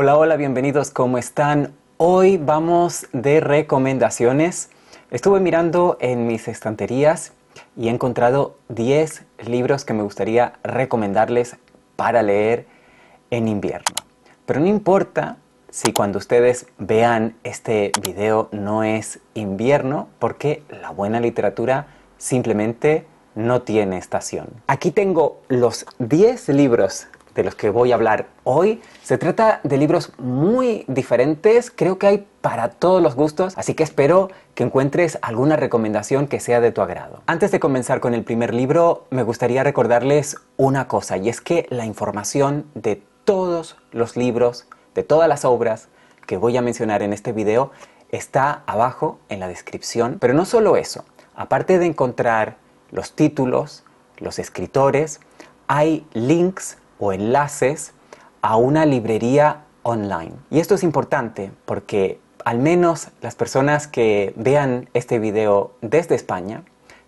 Hola, hola, bienvenidos, ¿cómo están? Hoy vamos de recomendaciones. Estuve mirando en mis estanterías y he encontrado 10 libros que me gustaría recomendarles para leer en invierno. Pero no importa si cuando ustedes vean este video no es invierno, porque la buena literatura simplemente no tiene estación. Aquí tengo los 10 libros de los que voy a hablar hoy. Se trata de libros muy diferentes, creo que hay para todos los gustos, así que espero que encuentres alguna recomendación que sea de tu agrado. Antes de comenzar con el primer libro, me gustaría recordarles una cosa, y es que la información de todos los libros, de todas las obras que voy a mencionar en este video, está abajo en la descripción. Pero no solo eso, aparte de encontrar los títulos, los escritores, hay links o enlaces a una librería online. Y esto es importante porque al menos las personas que vean este video desde España,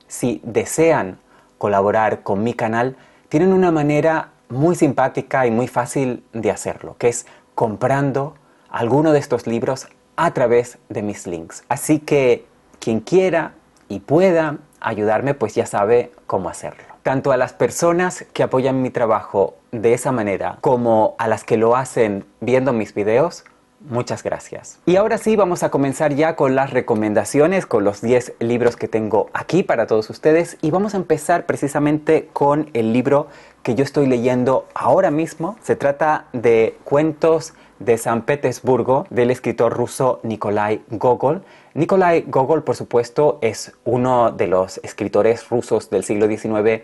si desean colaborar con mi canal, tienen una manera muy simpática y muy fácil de hacerlo, que es comprando alguno de estos libros a través de mis links. Así que quien quiera y pueda ayudarme, pues ya sabe cómo hacerlo tanto a las personas que apoyan mi trabajo de esa manera como a las que lo hacen viendo mis videos, Muchas gracias. Y ahora sí, vamos a comenzar ya con las recomendaciones, con los 10 libros que tengo aquí para todos ustedes. Y vamos a empezar precisamente con el libro que yo estoy leyendo ahora mismo. Se trata de Cuentos de San Petersburgo del escritor ruso Nikolai Gogol. Nikolai Gogol, por supuesto, es uno de los escritores rusos del siglo XIX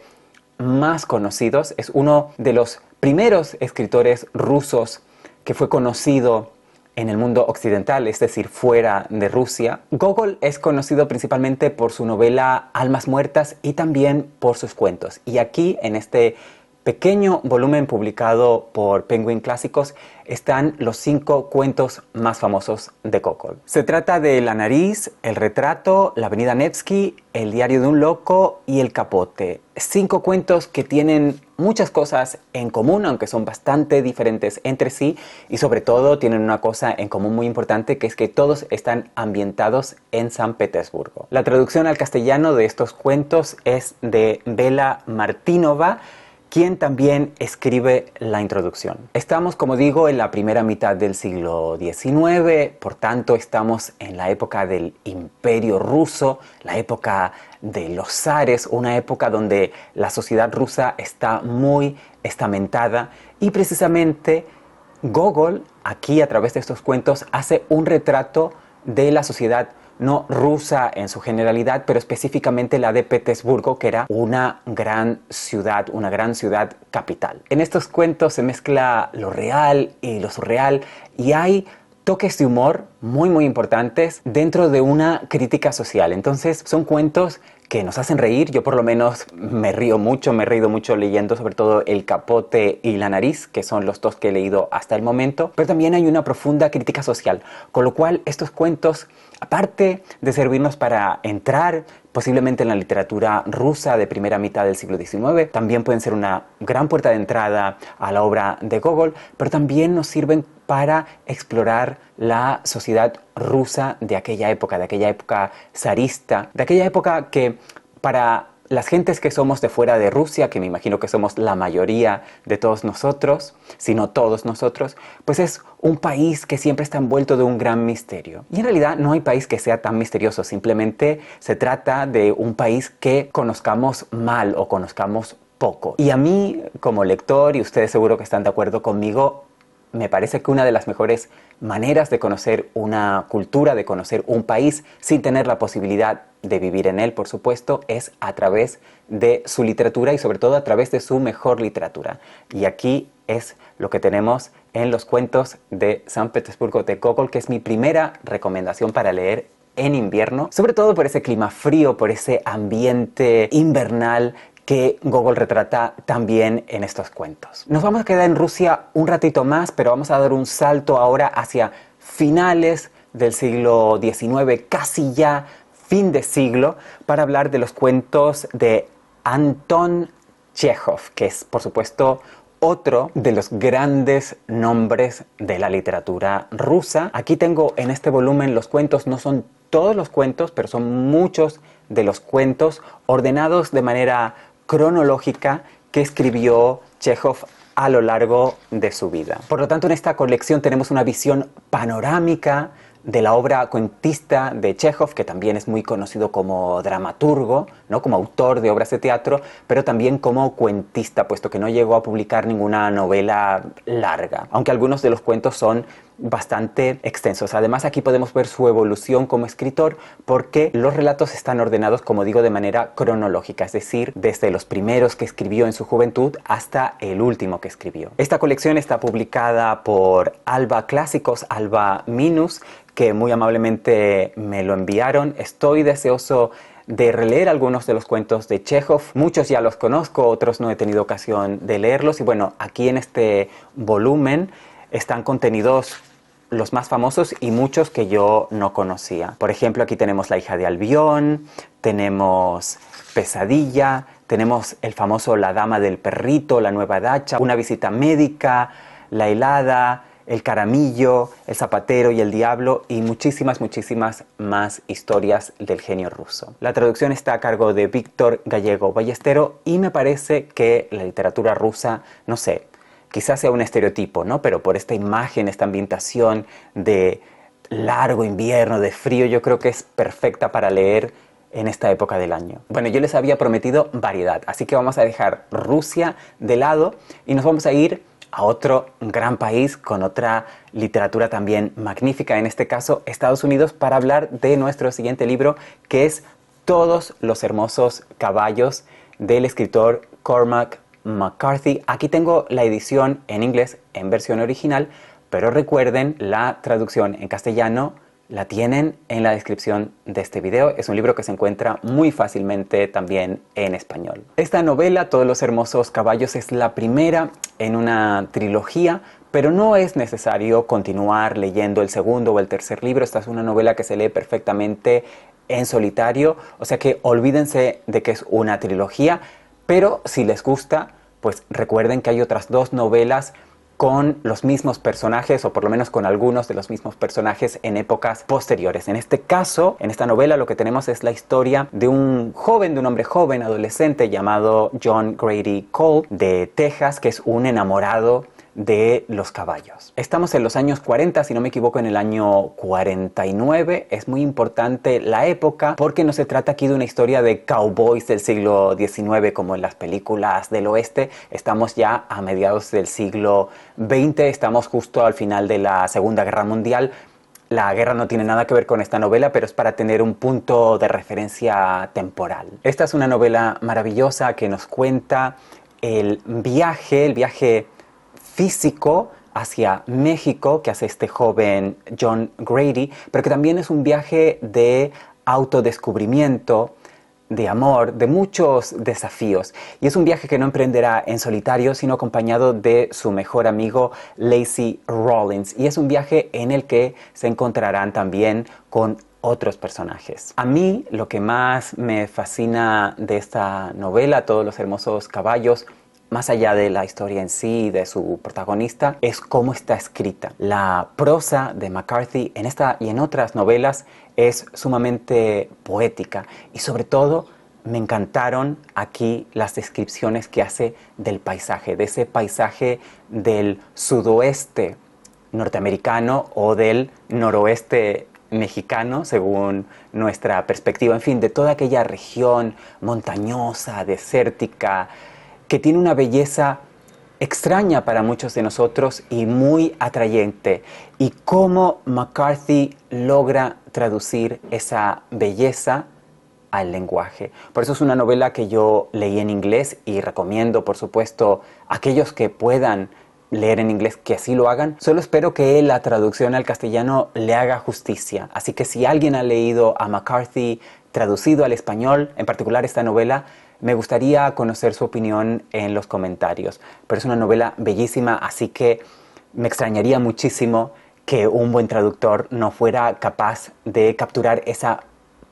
más conocidos, es uno de los primeros escritores rusos que fue conocido en el mundo occidental, es decir, fuera de Rusia. Gogol es conocido principalmente por su novela Almas Muertas y también por sus cuentos. Y aquí, en este pequeño volumen publicado por Penguin Clásicos están los cinco cuentos más famosos de Kokol. Se trata de La nariz, El retrato, La avenida Nevsky, El diario de un loco y El capote. Cinco cuentos que tienen muchas cosas en común, aunque son bastante diferentes entre sí y sobre todo tienen una cosa en común muy importante que es que todos están ambientados en San Petersburgo. La traducción al castellano de estos cuentos es de Bela Martínova quien también escribe la introducción. Estamos, como digo, en la primera mitad del siglo XIX, por tanto estamos en la época del imperio ruso, la época de los zares, una época donde la sociedad rusa está muy estamentada y precisamente Gogol, aquí a través de estos cuentos, hace un retrato de la sociedad rusa no rusa en su generalidad, pero específicamente la de Petersburgo, que era una gran ciudad, una gran ciudad capital. En estos cuentos se mezcla lo real y lo surreal y hay toques de humor muy muy importantes dentro de una crítica social. Entonces son cuentos que nos hacen reír. Yo por lo menos me río mucho, me he reído mucho leyendo sobre todo El capote y La nariz, que son los dos que he leído hasta el momento. Pero también hay una profunda crítica social, con lo cual estos cuentos aparte de servirnos para entrar posiblemente en la literatura rusa de primera mitad del siglo XIX, también pueden ser una gran puerta de entrada a la obra de Gogol, pero también nos sirven para explorar la sociedad rusa de aquella época, de aquella época zarista, de aquella época que para las gentes que somos de fuera de Rusia, que me imagino que somos la mayoría de todos nosotros, si no todos nosotros, pues es un país que siempre está envuelto de un gran misterio. Y en realidad no hay país que sea tan misterioso, simplemente se trata de un país que conozcamos mal o conozcamos poco. Y a mí, como lector, y ustedes seguro que están de acuerdo conmigo, me parece que una de las mejores maneras de conocer una cultura, de conocer un país, sin tener la posibilidad de vivir en él, por supuesto, es a través de su literatura y sobre todo a través de su mejor literatura. Y aquí es lo que tenemos en los cuentos de San Petersburgo de Gogol, que es mi primera recomendación para leer en invierno, sobre todo por ese clima frío, por ese ambiente invernal que Gogol retrata también en estos cuentos. Nos vamos a quedar en Rusia un ratito más, pero vamos a dar un salto ahora hacia finales del siglo XIX, casi ya fin de siglo, para hablar de los cuentos de Anton Chekhov, que es por supuesto otro de los grandes nombres de la literatura rusa. Aquí tengo en este volumen los cuentos, no son todos los cuentos, pero son muchos de los cuentos ordenados de manera cronológica que escribió Chekhov a lo largo de su vida. Por lo tanto, en esta colección tenemos una visión panorámica de la obra cuentista de Chekhov, que también es muy conocido como dramaturgo, ¿no? como autor de obras de teatro, pero también como cuentista, puesto que no llegó a publicar ninguna novela larga, aunque algunos de los cuentos son bastante extensos. Además aquí podemos ver su evolución como escritor porque los relatos están ordenados, como digo, de manera cronológica, es decir, desde los primeros que escribió en su juventud hasta el último que escribió. Esta colección está publicada por Alba Clásicos, Alba Minus, que muy amablemente me lo enviaron. Estoy deseoso de releer algunos de los cuentos de Chekhov. Muchos ya los conozco, otros no he tenido ocasión de leerlos. Y bueno, aquí en este volumen están contenidos los más famosos y muchos que yo no conocía. Por ejemplo, aquí tenemos La hija de Albión, tenemos Pesadilla, tenemos el famoso La dama del perrito, La nueva dacha, Una visita médica, La helada, El caramillo, El zapatero y el diablo y muchísimas, muchísimas más historias del genio ruso. La traducción está a cargo de Víctor Gallego Ballestero y me parece que la literatura rusa, no sé, quizás sea un estereotipo, ¿no? Pero por esta imagen, esta ambientación de largo invierno, de frío, yo creo que es perfecta para leer en esta época del año. Bueno, yo les había prometido variedad, así que vamos a dejar Rusia de lado y nos vamos a ir a otro gran país con otra literatura también magnífica, en este caso Estados Unidos, para hablar de nuestro siguiente libro, que es Todos los hermosos caballos del escritor Cormac McCarthy. Aquí tengo la edición en inglés en versión original, pero recuerden la traducción en castellano la tienen en la descripción de este video. Es un libro que se encuentra muy fácilmente también en español. Esta novela, Todos los Hermosos Caballos, es la primera en una trilogía, pero no es necesario continuar leyendo el segundo o el tercer libro. Esta es una novela que se lee perfectamente en solitario, o sea que olvídense de que es una trilogía, pero si les gusta, pues recuerden que hay otras dos novelas con los mismos personajes o por lo menos con algunos de los mismos personajes en épocas posteriores. En este caso, en esta novela lo que tenemos es la historia de un joven, de un hombre joven, adolescente llamado John Grady Cole de Texas, que es un enamorado de los caballos. Estamos en los años 40, si no me equivoco, en el año 49. Es muy importante la época porque no se trata aquí de una historia de cowboys del siglo XIX como en las películas del oeste. Estamos ya a mediados del siglo XX, estamos justo al final de la Segunda Guerra Mundial. La guerra no tiene nada que ver con esta novela, pero es para tener un punto de referencia temporal. Esta es una novela maravillosa que nos cuenta el viaje, el viaje físico hacia México que hace este joven John Grady, pero que también es un viaje de autodescubrimiento, de amor, de muchos desafíos. Y es un viaje que no emprenderá en solitario, sino acompañado de su mejor amigo Lacey Rollins. Y es un viaje en el que se encontrarán también con otros personajes. A mí lo que más me fascina de esta novela, todos los hermosos caballos, más allá de la historia en sí, de su protagonista, es cómo está escrita. La prosa de McCarthy en esta y en otras novelas es sumamente poética y sobre todo me encantaron aquí las descripciones que hace del paisaje, de ese paisaje del sudoeste norteamericano o del noroeste mexicano, según nuestra perspectiva, en fin, de toda aquella región montañosa, desértica, que tiene una belleza extraña para muchos de nosotros y muy atrayente. Y cómo McCarthy logra traducir esa belleza al lenguaje. Por eso es una novela que yo leí en inglés y recomiendo, por supuesto, aquellos que puedan leer en inglés que así lo hagan. Solo espero que la traducción al castellano le haga justicia. Así que si alguien ha leído a McCarthy traducido al español, en particular esta novela, me gustaría conocer su opinión en los comentarios, pero es una novela bellísima, así que me extrañaría muchísimo que un buen traductor no fuera capaz de capturar esa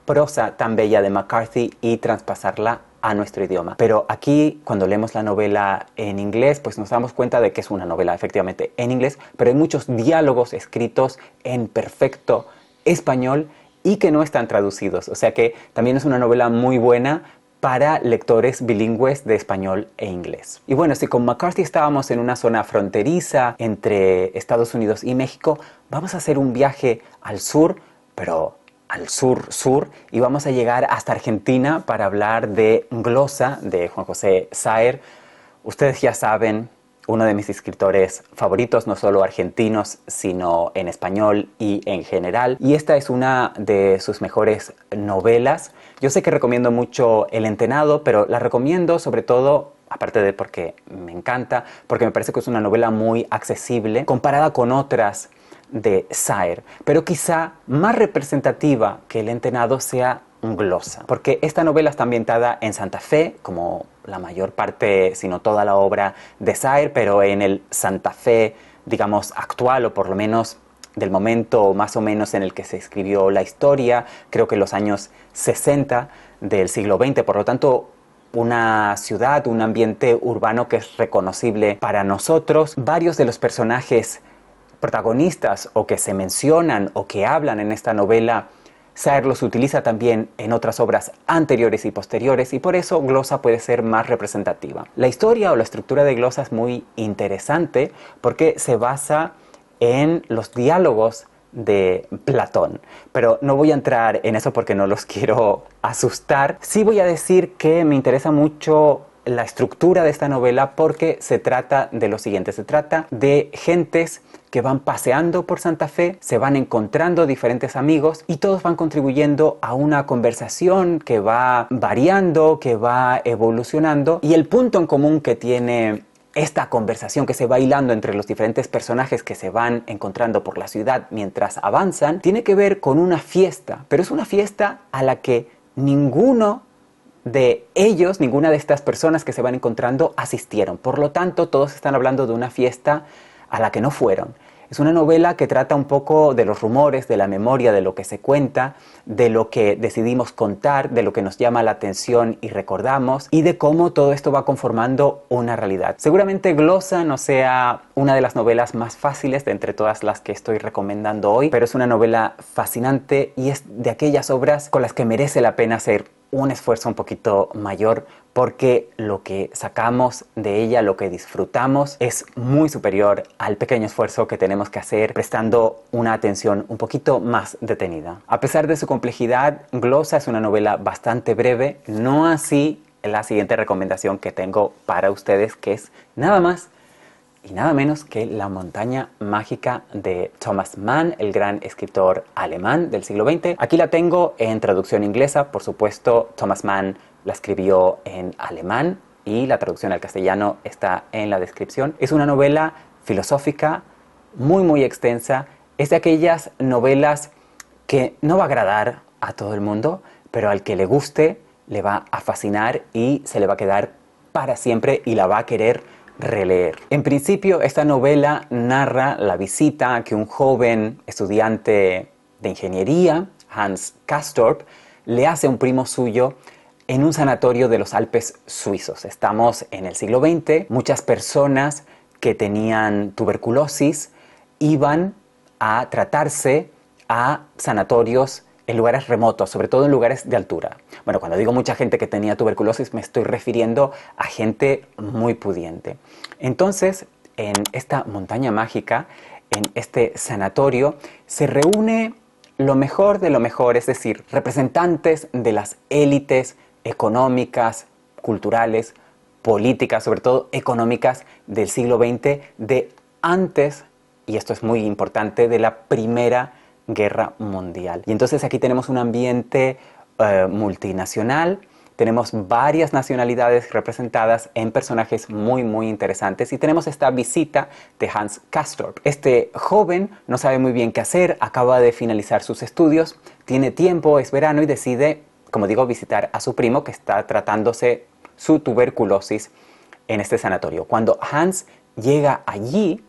prosa tan bella de McCarthy y traspasarla a nuestro idioma. Pero aquí, cuando leemos la novela en inglés, pues nos damos cuenta de que es una novela efectivamente en inglés, pero hay muchos diálogos escritos en perfecto español y que no están traducidos. O sea que también es una novela muy buena para lectores bilingües de español e inglés. Y bueno, si con McCarthy estábamos en una zona fronteriza entre Estados Unidos y México, vamos a hacer un viaje al sur, pero al sur sur y vamos a llegar hasta Argentina para hablar de Glosa de Juan José Saer. Ustedes ya saben, uno de mis escritores favoritos, no solo argentinos, sino en español y en general. Y esta es una de sus mejores novelas. Yo sé que recomiendo mucho El Entenado, pero la recomiendo sobre todo aparte de porque me encanta, porque me parece que es una novela muy accesible comparada con otras de Saer, pero quizá más representativa que El Entenado sea glosa, porque esta novela está ambientada en Santa Fe, como la mayor parte, si no toda la obra de Saer, pero en el Santa Fe, digamos, actual o por lo menos del momento más o menos en el que se escribió la historia, creo que los años 60 del siglo XX, por lo tanto una ciudad, un ambiente urbano que es reconocible para nosotros. Varios de los personajes protagonistas o que se mencionan o que hablan en esta novela Saer los utiliza también en otras obras anteriores y posteriores y por eso glosa puede ser más representativa. La historia o la estructura de glosa es muy interesante porque se basa en los diálogos de Platón, pero no voy a entrar en eso porque no los quiero asustar. Sí voy a decir que me interesa mucho la estructura de esta novela porque se trata de lo siguiente, se trata de gentes que van paseando por Santa Fe, se van encontrando diferentes amigos y todos van contribuyendo a una conversación que va variando, que va evolucionando y el punto en común que tiene esta conversación que se va hilando entre los diferentes personajes que se van encontrando por la ciudad mientras avanzan, tiene que ver con una fiesta, pero es una fiesta a la que ninguno de ellos, ninguna de estas personas que se van encontrando asistieron. Por lo tanto, todos están hablando de una fiesta a la que no fueron. Es una novela que trata un poco de los rumores, de la memoria, de lo que se cuenta, de lo que decidimos contar, de lo que nos llama la atención y recordamos, y de cómo todo esto va conformando una realidad. Seguramente Glosa no sea una de las novelas más fáciles de entre todas las que estoy recomendando hoy, pero es una novela fascinante y es de aquellas obras con las que merece la pena hacer un esfuerzo un poquito mayor porque lo que sacamos de ella, lo que disfrutamos, es muy superior al pequeño esfuerzo que tenemos que hacer prestando una atención un poquito más detenida. A pesar de su complejidad, Glosa es una novela bastante breve, no así la siguiente recomendación que tengo para ustedes, que es nada más y nada menos que La montaña mágica de Thomas Mann, el gran escritor alemán del siglo XX. Aquí la tengo en traducción inglesa, por supuesto, Thomas Mann la escribió en alemán y la traducción al castellano está en la descripción. Es una novela filosófica muy muy extensa. Es de aquellas novelas que no va a agradar a todo el mundo, pero al que le guste le va a fascinar y se le va a quedar para siempre y la va a querer releer. En principio, esta novela narra la visita que un joven estudiante de ingeniería, Hans Castorp, le hace a un primo suyo en un sanatorio de los Alpes suizos. Estamos en el siglo XX. Muchas personas que tenían tuberculosis iban a tratarse a sanatorios en lugares remotos, sobre todo en lugares de altura. Bueno, cuando digo mucha gente que tenía tuberculosis, me estoy refiriendo a gente muy pudiente. Entonces, en esta montaña mágica, en este sanatorio, se reúne lo mejor de lo mejor, es decir, representantes de las élites económicas, culturales, políticas, sobre todo económicas del siglo XX, de antes, y esto es muy importante, de la Primera Guerra Mundial. Y entonces aquí tenemos un ambiente eh, multinacional, tenemos varias nacionalidades representadas en personajes muy muy interesantes y tenemos esta visita de Hans Castorp. Este joven no sabe muy bien qué hacer, acaba de finalizar sus estudios, tiene tiempo, es verano y decide como digo, visitar a su primo que está tratándose su tuberculosis en este sanatorio. Cuando Hans llega allí,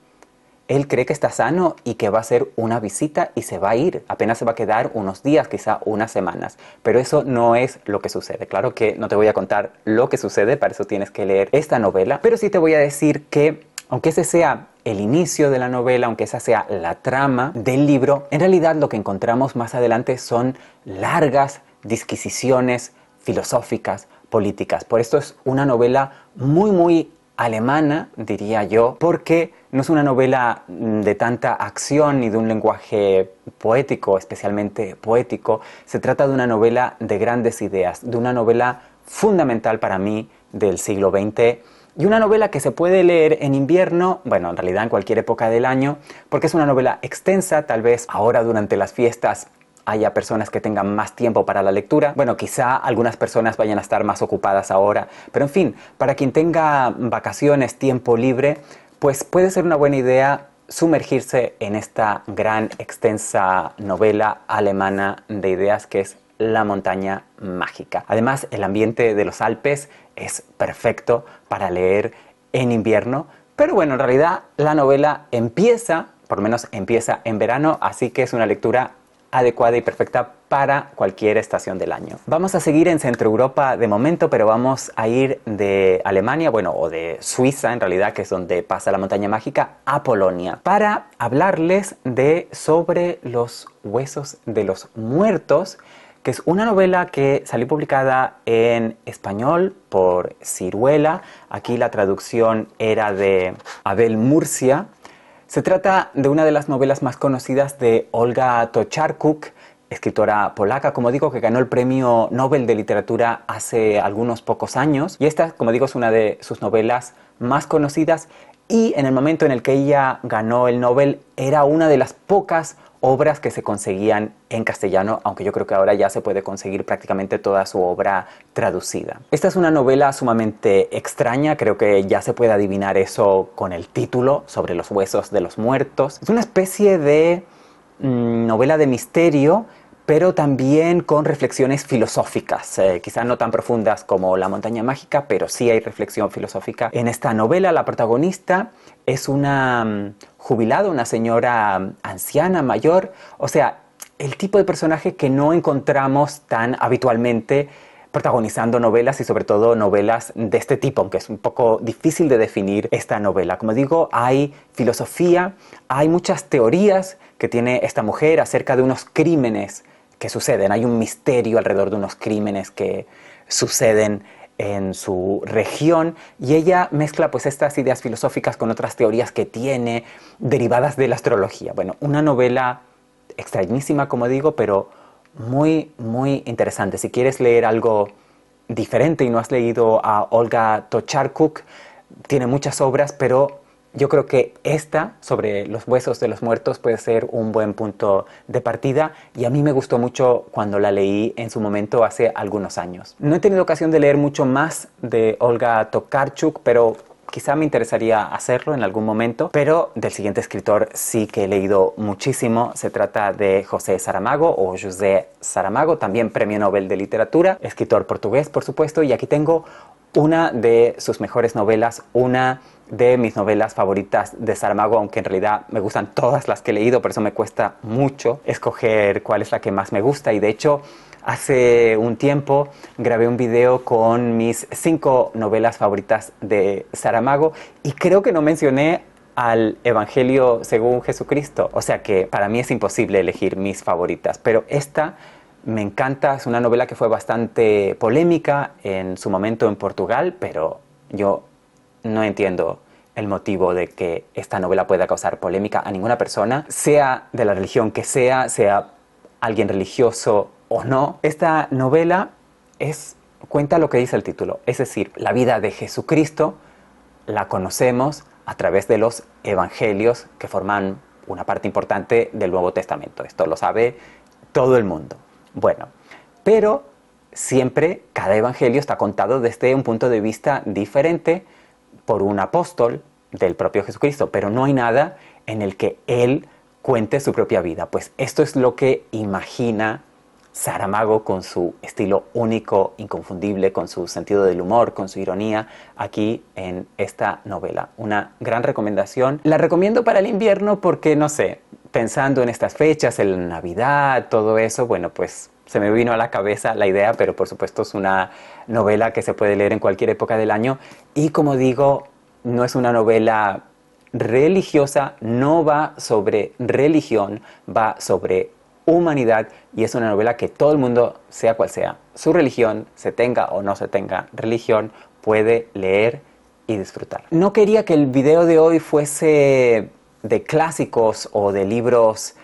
él cree que está sano y que va a hacer una visita y se va a ir. Apenas se va a quedar unos días, quizá unas semanas. Pero eso no es lo que sucede. Claro que no te voy a contar lo que sucede, para eso tienes que leer esta novela. Pero sí te voy a decir que, aunque ese sea el inicio de la novela, aunque esa sea la trama del libro, en realidad lo que encontramos más adelante son largas disquisiciones filosóficas, políticas. Por esto es una novela muy, muy alemana, diría yo, porque no es una novela mm, de tanta acción ni de un lenguaje poético, especialmente poético. Se trata de una novela de grandes ideas, de una novela fundamental para mí del siglo XX y una novela que se puede leer en invierno, bueno, en realidad en cualquier época del año, porque es una novela extensa, tal vez ahora durante las fiestas haya personas que tengan más tiempo para la lectura. Bueno, quizá algunas personas vayan a estar más ocupadas ahora, pero en fin, para quien tenga vacaciones, tiempo libre, pues puede ser una buena idea sumergirse en esta gran, extensa novela alemana de ideas que es La montaña mágica. Además, el ambiente de los Alpes es perfecto para leer en invierno, pero bueno, en realidad la novela empieza, por lo menos empieza en verano, así que es una lectura adecuada y perfecta para cualquier estación del año. Vamos a seguir en Centro Europa de momento, pero vamos a ir de Alemania, bueno, o de Suiza en realidad, que es donde pasa la montaña mágica, a Polonia, para hablarles de sobre los huesos de los muertos, que es una novela que salió publicada en español por Ciruela. Aquí la traducción era de Abel Murcia se trata de una de las novelas más conocidas de Olga Tocharkuk, escritora polaca, como digo, que ganó el premio Nobel de Literatura hace algunos pocos años. Y esta, como digo, es una de sus novelas más conocidas y en el momento en el que ella ganó el Nobel era una de las pocas obras que se conseguían en castellano, aunque yo creo que ahora ya se puede conseguir prácticamente toda su obra traducida. Esta es una novela sumamente extraña, creo que ya se puede adivinar eso con el título, sobre los huesos de los muertos. Es una especie de mm, novela de misterio, pero también con reflexiones filosóficas, eh, quizás no tan profundas como La montaña mágica, pero sí hay reflexión filosófica. En esta novela la protagonista es una mm, jubilada, una señora mm, anciana, mayor, o sea, el tipo de personaje que no encontramos tan habitualmente protagonizando novelas y sobre todo novelas de este tipo, aunque es un poco difícil de definir esta novela. Como digo, hay filosofía, hay muchas teorías que tiene esta mujer acerca de unos crímenes que suceden. Hay un misterio alrededor de unos crímenes que suceden en su región y ella mezcla pues estas ideas filosóficas con otras teorías que tiene derivadas de la astrología. Bueno, una novela extrañísima como digo, pero muy muy interesante. Si quieres leer algo diferente y no has leído a Olga Tocharkuk, tiene muchas obras, pero yo creo que esta sobre los huesos de los muertos puede ser un buen punto de partida y a mí me gustó mucho cuando la leí en su momento hace algunos años. No he tenido ocasión de leer mucho más de Olga Tokarchuk, pero quizá me interesaría hacerlo en algún momento, pero del siguiente escritor sí que he leído muchísimo. Se trata de José Saramago o José Saramago, también premio Nobel de Literatura, escritor portugués, por supuesto, y aquí tengo una de sus mejores novelas, una de mis novelas favoritas de Saramago, aunque en realidad me gustan todas las que he leído, por eso me cuesta mucho escoger cuál es la que más me gusta. Y de hecho, hace un tiempo grabé un video con mis cinco novelas favoritas de Saramago y creo que no mencioné al Evangelio según Jesucristo. O sea que para mí es imposible elegir mis favoritas, pero esta me encanta, es una novela que fue bastante polémica en su momento en Portugal, pero yo no entiendo el motivo de que esta novela pueda causar polémica a ninguna persona, sea de la religión que sea, sea alguien religioso o no. Esta novela es cuenta lo que dice el título, es decir, la vida de Jesucristo la conocemos a través de los evangelios que forman una parte importante del Nuevo Testamento. Esto lo sabe todo el mundo. Bueno, pero siempre cada evangelio está contado desde un punto de vista diferente por un apóstol del propio Jesucristo, pero no hay nada en el que él cuente su propia vida. Pues esto es lo que imagina Saramago con su estilo único, inconfundible, con su sentido del humor, con su ironía, aquí en esta novela. Una gran recomendación. La recomiendo para el invierno porque, no sé, pensando en estas fechas, en Navidad, todo eso, bueno, pues se me vino a la cabeza la idea, pero por supuesto es una novela que se puede leer en cualquier época del año y como digo, no es una novela religiosa, no va sobre religión, va sobre humanidad y es una novela que todo el mundo, sea cual sea su religión, se tenga o no se tenga religión, puede leer y disfrutar. No quería que el video de hoy fuese de clásicos o de libros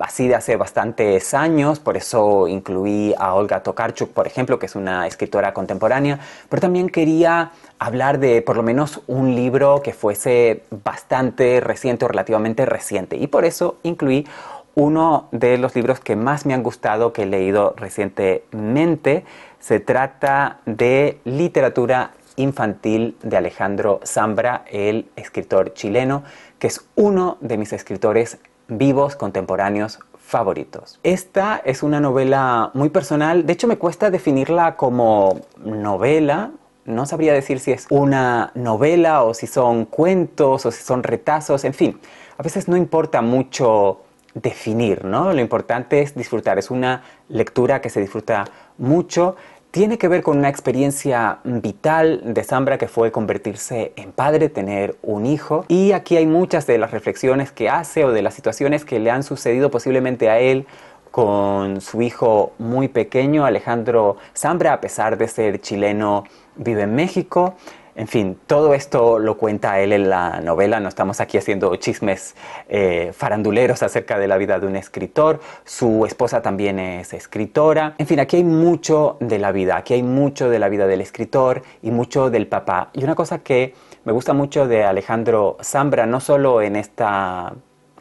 así de hace bastantes años, por eso incluí a Olga Tokarchuk por ejemplo, que es una escritora contemporánea, pero también quería hablar de por lo menos un libro que fuese bastante reciente o relativamente reciente, y por eso incluí uno de los libros que más me han gustado, que he leído recientemente, se trata de literatura infantil de Alejandro Zambra, el escritor chileno, que es uno de mis escritores vivos contemporáneos favoritos. Esta es una novela muy personal, de hecho me cuesta definirla como novela, no sabría decir si es una novela o si son cuentos o si son retazos, en fin, a veces no importa mucho definir, ¿no? Lo importante es disfrutar. Es una lectura que se disfruta mucho. Tiene que ver con una experiencia vital de Sambra que fue convertirse en padre, tener un hijo. Y aquí hay muchas de las reflexiones que hace o de las situaciones que le han sucedido posiblemente a él con su hijo muy pequeño, Alejandro Sambra, a pesar de ser chileno, vive en México. En fin, todo esto lo cuenta él en la novela, no estamos aquí haciendo chismes eh, faranduleros acerca de la vida de un escritor, su esposa también es escritora, en fin, aquí hay mucho de la vida, aquí hay mucho de la vida del escritor y mucho del papá. Y una cosa que me gusta mucho de Alejandro Zambra, no solo en esta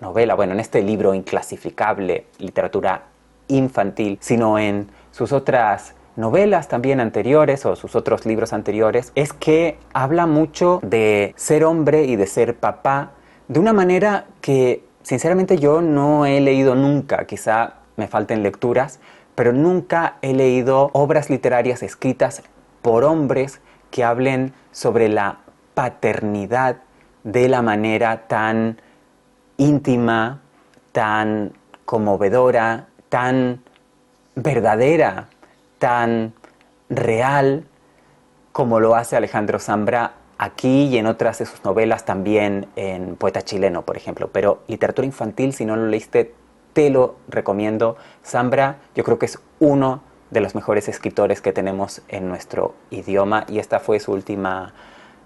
novela, bueno, en este libro inclasificable, literatura infantil, sino en sus otras novelas también anteriores o sus otros libros anteriores, es que habla mucho de ser hombre y de ser papá de una manera que sinceramente yo no he leído nunca, quizá me falten lecturas, pero nunca he leído obras literarias escritas por hombres que hablen sobre la paternidad de la manera tan íntima, tan conmovedora, tan verdadera tan real como lo hace Alejandro Zambra aquí y en otras de sus novelas también en Poeta Chileno, por ejemplo. Pero literatura infantil, si no lo leíste, te lo recomiendo. Zambra yo creo que es uno de los mejores escritores que tenemos en nuestro idioma y esta fue su última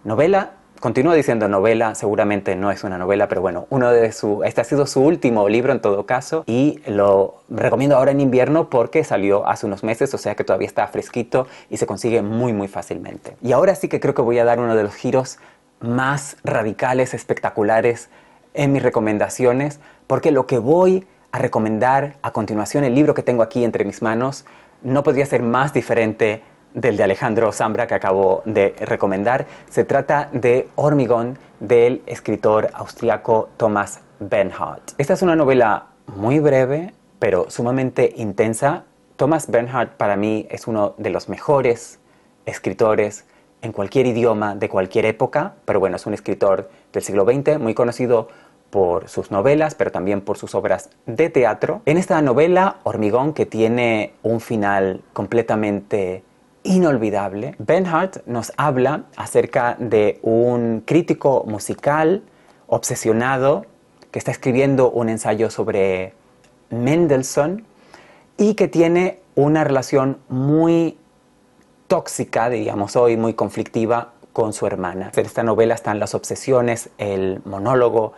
novela continúa diciendo novela, seguramente no es una novela, pero bueno, uno de su, este ha sido su último libro en todo caso y lo recomiendo ahora en invierno porque salió hace unos meses, o sea que todavía está fresquito y se consigue muy muy fácilmente. Y ahora sí que creo que voy a dar uno de los giros más radicales, espectaculares en mis recomendaciones, porque lo que voy a recomendar a continuación, el libro que tengo aquí entre mis manos, no podría ser más diferente del de Alejandro Zambra que acabo de recomendar. Se trata de Hormigón del escritor austriaco Thomas Bernhardt. Esta es una novela muy breve, pero sumamente intensa. Thomas Bernhardt para mí es uno de los mejores escritores en cualquier idioma de cualquier época, pero bueno, es un escritor del siglo XX muy conocido por sus novelas, pero también por sus obras de teatro. En esta novela, Hormigón, que tiene un final completamente inolvidable, Bernhard nos habla acerca de un crítico musical obsesionado que está escribiendo un ensayo sobre Mendelssohn y que tiene una relación muy tóxica, digamos hoy, muy conflictiva con su hermana. En esta novela están las obsesiones, el monólogo,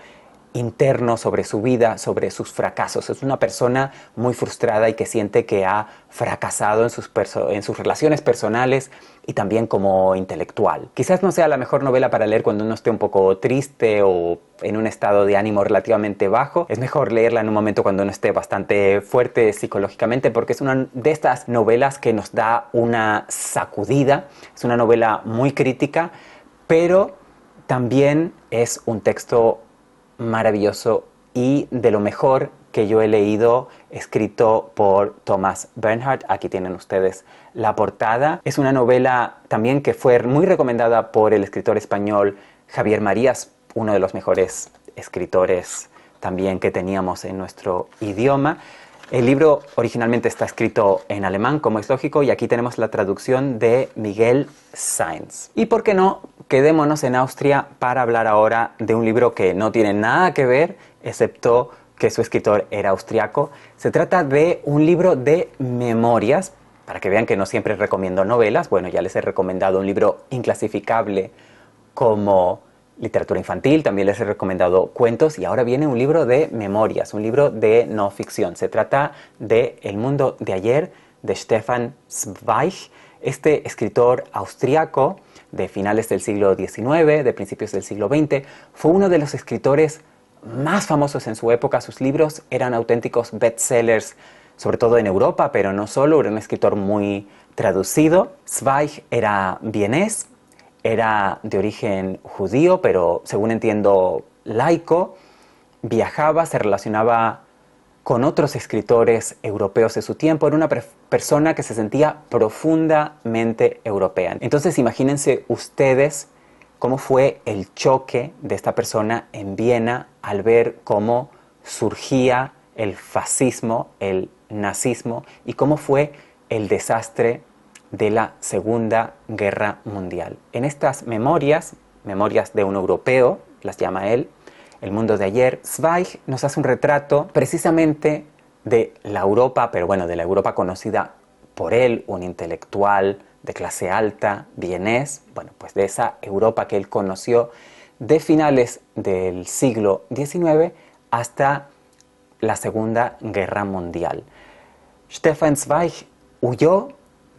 interno sobre su vida, sobre sus fracasos. Es una persona muy frustrada y que siente que ha fracasado en sus, en sus relaciones personales y también como intelectual. Quizás no sea la mejor novela para leer cuando uno esté un poco triste o en un estado de ánimo relativamente bajo. Es mejor leerla en un momento cuando uno esté bastante fuerte psicológicamente porque es una de estas novelas que nos da una sacudida. Es una novela muy crítica, pero también es un texto maravilloso y de lo mejor que yo he leído, escrito por Thomas Bernhardt. Aquí tienen ustedes la portada. Es una novela también que fue muy recomendada por el escritor español Javier Marías, uno de los mejores escritores también que teníamos en nuestro idioma. El libro originalmente está escrito en alemán, como es lógico, y aquí tenemos la traducción de Miguel Sainz. Y por qué no, quedémonos en Austria para hablar ahora de un libro que no tiene nada que ver, excepto que su escritor era austriaco. Se trata de un libro de memorias, para que vean que no siempre recomiendo novelas. Bueno, ya les he recomendado un libro inclasificable como literatura infantil, también les he recomendado cuentos y ahora viene un libro de memorias, un libro de no ficción. Se trata de El mundo de ayer de Stefan Zweig, este escritor austriaco de finales del siglo XIX, de principios del siglo XX, fue uno de los escritores más famosos en su época. Sus libros eran auténticos bestsellers, sobre todo en Europa, pero no solo, era un escritor muy traducido. Zweig era vienés era de origen judío, pero según entiendo laico, viajaba, se relacionaba con otros escritores europeos de su tiempo, era una persona que se sentía profundamente europea. Entonces imagínense ustedes cómo fue el choque de esta persona en Viena al ver cómo surgía el fascismo, el nazismo y cómo fue el desastre de la Segunda Guerra Mundial. En estas memorias, memorias de un europeo, las llama él, El mundo de ayer, Zweig nos hace un retrato precisamente de la Europa, pero bueno, de la Europa conocida por él, un intelectual de clase alta, vienés, bueno, pues de esa Europa que él conoció de finales del siglo XIX hasta la Segunda Guerra Mundial. Stefan Zweig huyó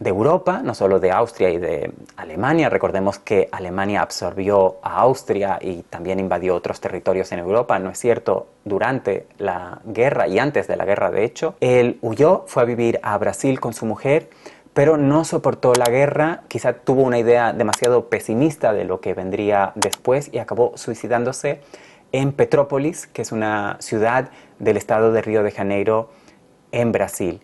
de Europa, no solo de Austria y de Alemania. Recordemos que Alemania absorbió a Austria y también invadió otros territorios en Europa, ¿no es cierto? Durante la guerra y antes de la guerra, de hecho, él huyó, fue a vivir a Brasil con su mujer, pero no soportó la guerra, quizá tuvo una idea demasiado pesimista de lo que vendría después y acabó suicidándose en Petrópolis, que es una ciudad del estado de Río de Janeiro en Brasil.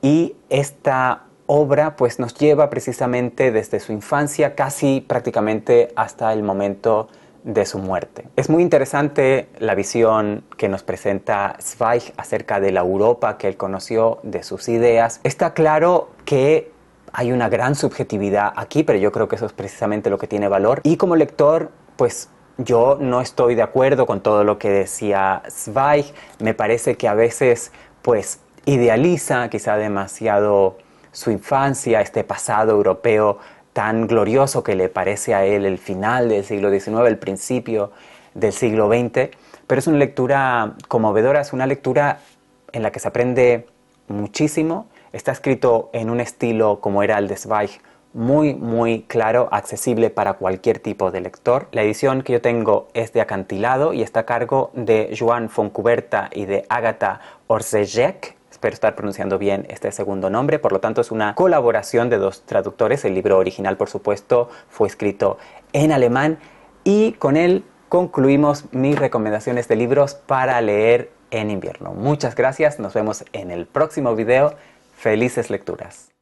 Y esta obra pues nos lleva precisamente desde su infancia casi prácticamente hasta el momento de su muerte. Es muy interesante la visión que nos presenta Zweig acerca de la Europa que él conoció, de sus ideas. Está claro que hay una gran subjetividad aquí, pero yo creo que eso es precisamente lo que tiene valor. Y como lector, pues yo no estoy de acuerdo con todo lo que decía Zweig. Me parece que a veces pues idealiza quizá demasiado su infancia, este pasado europeo tan glorioso que le parece a él el final del siglo XIX, el principio del siglo XX, pero es una lectura conmovedora, es una lectura en la que se aprende muchísimo, está escrito en un estilo como era el de Zweig, muy, muy claro, accesible para cualquier tipo de lector. La edición que yo tengo es de acantilado y está a cargo de Joan Foncuberta y de Agatha Orsejek espero estar pronunciando bien este segundo nombre, por lo tanto es una colaboración de dos traductores. El libro original, por supuesto, fue escrito en alemán y con él concluimos mis recomendaciones de libros para leer en invierno. Muchas gracias, nos vemos en el próximo video. Felices lecturas.